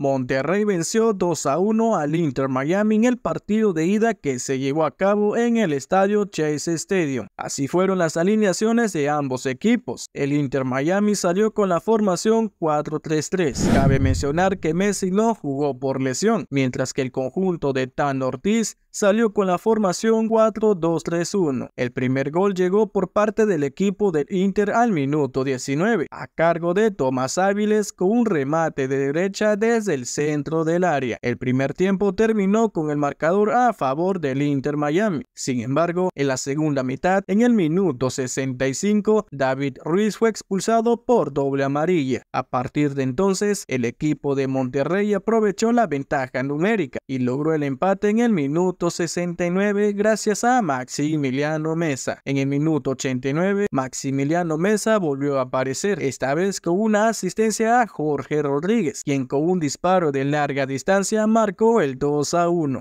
Monterrey venció 2 a 1 al Inter Miami en el partido de ida que se llevó a cabo en el estadio Chase Stadium. Así fueron las alineaciones de ambos equipos. El Inter Miami salió con la formación 4-3-3. Cabe mencionar que Messi no jugó por lesión, mientras que el conjunto de Tan Ortiz salió con la formación 4-2-3-1. El primer gol llegó por parte del equipo del Inter al minuto 19, a cargo de Tomás Áviles con un remate de derecha desde el centro del área. El primer tiempo terminó con el marcador a favor del Inter Miami. Sin embargo, en la segunda mitad, en el minuto 65, David Ruiz fue expulsado por doble amarilla. A partir de entonces, el equipo de Monterrey aprovechó la ventaja numérica y logró el empate en el minuto 69 gracias a Maximiliano Mesa. En el minuto 89, Maximiliano Mesa volvió a aparecer, esta vez con una asistencia a Jorge Rodríguez, quien con un disparo de larga distancia marcó el 2 a 1.